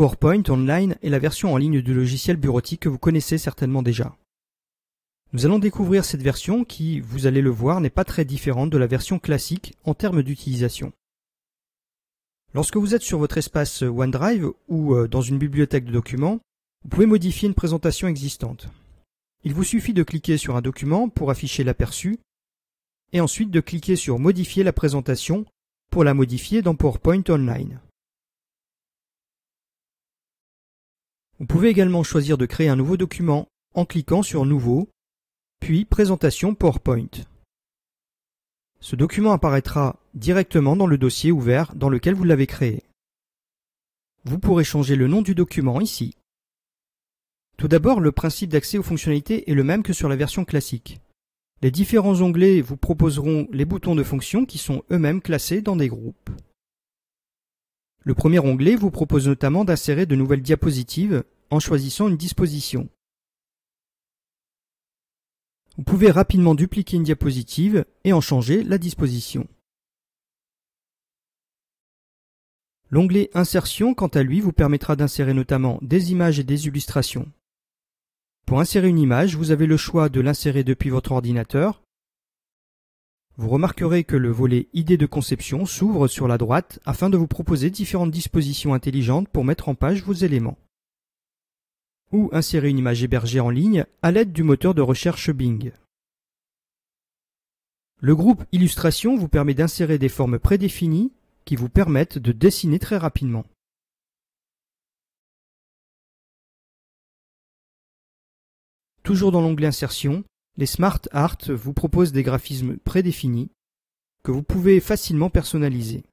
PowerPoint Online est la version en ligne du logiciel bureautique que vous connaissez certainement déjà. Nous allons découvrir cette version qui, vous allez le voir, n'est pas très différente de la version classique en termes d'utilisation. Lorsque vous êtes sur votre espace euh, OneDrive ou euh, dans une bibliothèque de documents, vous pouvez modifier une présentation existante. Il vous suffit de cliquer sur un document pour afficher l'aperçu et ensuite de cliquer sur Modifier la présentation pour la modifier dans PowerPoint Online. Vous pouvez également choisir de créer un nouveau document en cliquant sur Nouveau, puis Présentation PowerPoint. Ce document apparaîtra directement dans le dossier ouvert dans lequel vous l'avez créé. Vous pourrez changer le nom du document ici. Tout d'abord, le principe d'accès aux fonctionnalités est le même que sur la version classique. Les différents onglets vous proposeront les boutons de fonction qui sont eux-mêmes classés dans des groupes. Le premier onglet vous propose notamment d'insérer de nouvelles diapositives en choisissant une disposition. Vous pouvez rapidement dupliquer une diapositive et en changer la disposition. L'onglet Insertion, quant à lui, vous permettra d'insérer notamment des images et des illustrations. Pour insérer une image, vous avez le choix de l'insérer depuis votre ordinateur vous remarquerez que le volet Idées de conception s'ouvre sur la droite afin de vous proposer différentes dispositions intelligentes pour mettre en page vos éléments. Ou insérer une image hébergée en ligne à l'aide du moteur de recherche Bing. Le groupe Illustration vous permet d'insérer des formes prédéfinies qui vous permettent de dessiner très rapidement. Toujours dans l'onglet Insertion, les Smart Art vous proposent des graphismes prédéfinis que vous pouvez facilement personnaliser.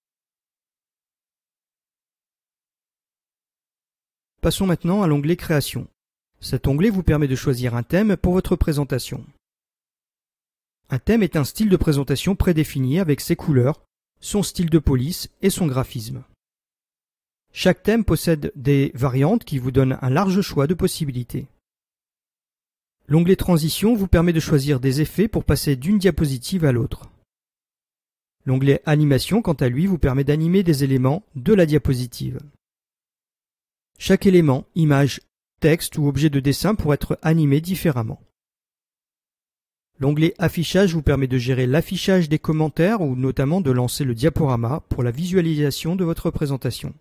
Passons maintenant à l'onglet Création. Cet onglet vous permet de choisir un thème pour votre présentation. Un thème est un style de présentation prédéfini avec ses couleurs, son style de police et son graphisme. Chaque thème possède des variantes qui vous donnent un large choix de possibilités. L'onglet Transition vous permet de choisir des effets pour passer d'une diapositive à l'autre. L'onglet Animation, quant à lui, vous permet d'animer des éléments de la diapositive. Chaque élément, image, texte ou objet de dessin pourrait être animé différemment. L'onglet Affichage vous permet de gérer l'affichage des commentaires ou notamment de lancer le diaporama pour la visualisation de votre présentation.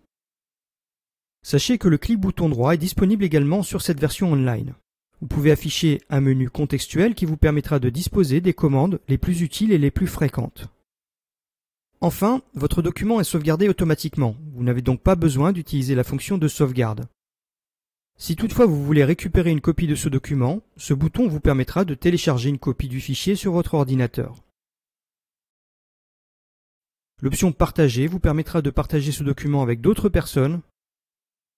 Sachez que le clic bouton droit est disponible également sur cette version online. Vous pouvez afficher un menu contextuel qui vous permettra de disposer des commandes les plus utiles et les plus fréquentes. Enfin, votre document est sauvegardé automatiquement, vous n'avez donc pas besoin d'utiliser la fonction de sauvegarde. Si toutefois vous voulez récupérer une copie de ce document, ce bouton vous permettra de télécharger une copie du fichier sur votre ordinateur. L'option Partager vous permettra de partager ce document avec d'autres personnes.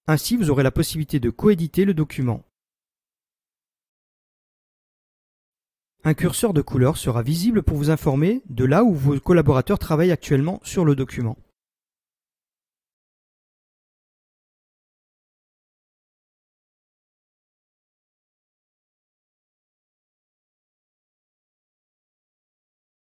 Ainsi, vous aurez la possibilité de coéditer le document. Un curseur de couleur sera visible pour vous informer de là où vos collaborateurs travaillent actuellement sur le document.